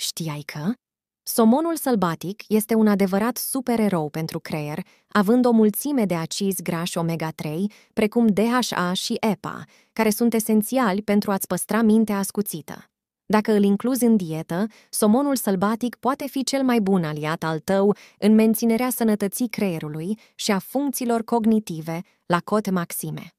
Știai că? Somonul sălbatic este un adevărat supererou pentru creier, având o mulțime de acizi grași omega-3, precum DHA și EPA, care sunt esențiali pentru a-ți păstra mintea ascuțită. Dacă îl incluzi în dietă, somonul sălbatic poate fi cel mai bun aliat al tău în menținerea sănătății creierului și a funcțiilor cognitive la cote maxime.